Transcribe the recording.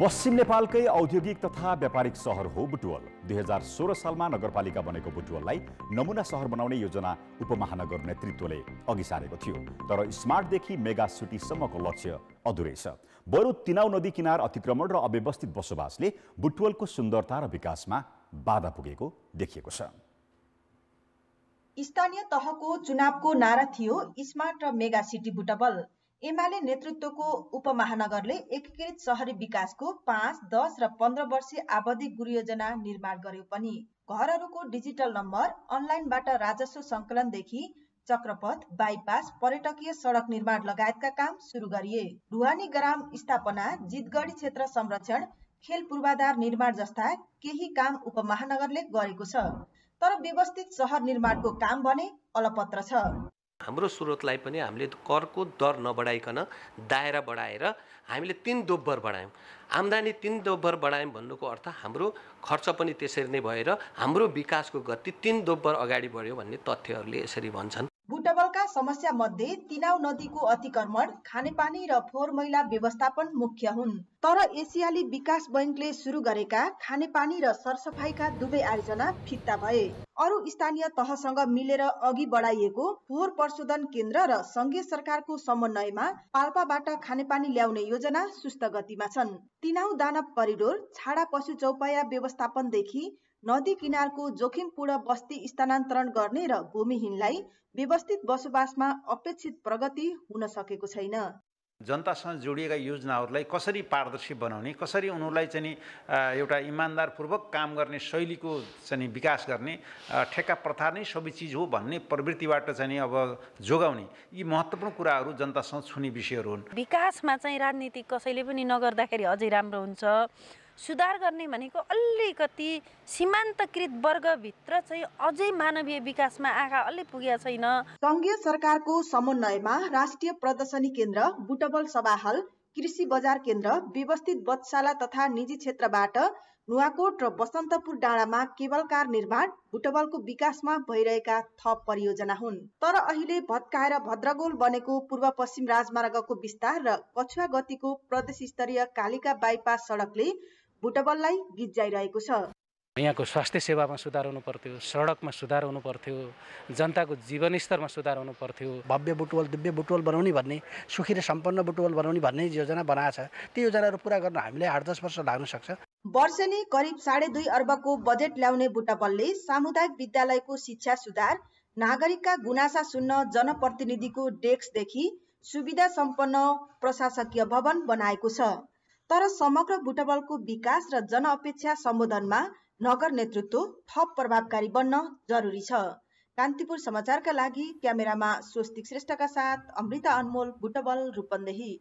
पश्चिम नेपालकै औद्योगिक तथा व्यापारिक सहर हो बुटवल दुई हजार सोह्र सालमा नगरपालिका बनेको बुटवललाई नमुना सहर बनाउने योजना उपमहानगर नेतृत्वले अघि सारेको थियो तर स्मार्टदेखि मेगा सिटीसम्मको लक्ष्य अधुरै छ बरु तिनाउ नदी किनार अतिक्रमण र अव्यवस्थित बसोबासले बुटवलको सुन्दरता र विकासमा बाधा पुगेको देखिएको छ स्थानीय तहको चुनावको नारा थियो स्मार्ट र मेगा सिटी बुटवल एमाले नेतृत्वको उपमहानगरले एकीकृत सहरी विकासको पाँच दस र पन्ध्र वर्षे आवधि गुरुयोजना निर्माण गर्यो पनि घरहरूको डिजिटल नम्बर अनलाइनबाट राजस्व सङ्कलनदेखि चक्रपथ बाइपास पर्यटकीय सडक निर्माण लगायतका काम सुरु गरिए ढुवानी ग्राम स्थापना जितगढी क्षेत्र संरक्षण खेल पूर्वाधार निर्माण जस्ता केही काम उपमहानगरले गरेको छ तर व्यवस्थित सहर निर्माणको काम भने अलपत्र छ हाम्रो स्रोतलाई पनि हामीले करको दर नबढाइकन दायरा बढाएर हामीले तिन दोब्बर बढायौँ आम्दानी तिन दोब्बर बढायौँ भन्नुको अर्थ हाम्रो खर्च पनि त्यसरी नै भएर हाम्रो विकासको गति तिन दोब्बर अगाडि बढ्यो भन्ने तथ्यहरूले यसरी भन्छन् बुटबलका समस्या मध्ये तिनाउ नदीको अतिक्रमण खानेपानी र फोहोर मैला व्यवस्थापन मुख्य हुन् तर एसियाली विकास बैङ्कले सुरु गरेका खानेपानी र सरसफाइका दुवै आयोजना फित्ता भए अरू स्थानीय तहसँग मिलेर अघि बढाइएको फोहोर प्रशोधन केन्द्र र संघीय सरकारको समन्वयमा पाल्पाबाट खानेपानी ल्याउने योजना सुस्त गतिमा छन् तिनाउ दानव करिडोर छाडा पशु चौपाया व्यवस्थापनदेखि नदी किनारको जोखिमपूर्ण बस्ती स्थानान्तरण गर्ने र भूमिहीनलाई व्यवस्थित बसोबासमा अपेक्षित प्रगति हुन सकेको छैन जनतासँग जोडिएका योजनाहरूलाई कसरी पारदर्शी बनाउने कसरी उनीहरूलाई चाहिँ एउटा इमान्दारपूर्वक काम गर्ने शैलीको चाहिँ विकास गर्ने ठेक्का प्रथा नै सबै चिज हो भन्ने प्रवृत्तिबाट चाहिँ अब जोगाउने यी महत्त्वपूर्ण कुराहरू जनतासँग छुने विषयहरू हुन् विकासमा चाहिँ राजनीति कसैले पनि नगर्दाखेरि अझै राम्रो हुन्छ सुधार गर्ने भनेको अलिकति सीमान्तकृत वर्गभित्र चाहिँ अझै मानवीय विकासमा आँखा अलि पुगेको छैन सङ्घीय सरकारको समन्वयमा राष्ट्रिय प्रदर्शनी केन्द्र बुटबल सभाहल कृषि बजार केन्द्र व्यवस्थित बत्साला तथा निजी क्षेत्रबाट नुवाकोट र बसन्तपुर डाँडामा केबलकार निर्माण भुटबलको विकासमा भइरहेका थप परियोजना हुन् तर अहिले भत्काएर भद्रगोल बनेको पूर्व पश्चिम राजमार्गको विस्तार र कछुवा गतिको प्रदेश स्तरीय कालिका बाइपास सडकले बुटबललाई गिज्जाइरहेको छ यहाँको स्वास्थ्य सेवामा सुधार हुनु पर्थ्यो सडकमा सुधार हुनु पर्थ्यो जनताको जीवनस्तरमा सुधार हुनु पर्थ्यो भव्य बुटवल दिव्य बुटवल बनाउने भन्ने सुखी र सम्पन्न बुटवल बनाउने भन्ने योजना बनाएको छ त्यो योजनाहरू पुरा गर्न हामीले आठ दस वर्ष लाग्न सक्छ वर्षेनी करिब साढे दुई अर्बको बजेट ल्याउने बुटबलले सामुदायिक विद्यालयको शिक्षा सुधार नागरिकका गुनासा सुन्न जनप्रतिनिधिको डेस्कदेखि सुविधा सम्पन्न प्रशासकीय भवन बनाएको छ तर समग्र बुटबलको विकास र जनअपेक्षा सम्बोधनमा नगर नेतृत्व थप प्रभावकारी बन्न जरुरी छ कान्तिपुर समाचारका लागि क्यामेरामा स्वस्तिक श्रेष्ठका साथ अमृता अनमोल बुटबल रूपन्देही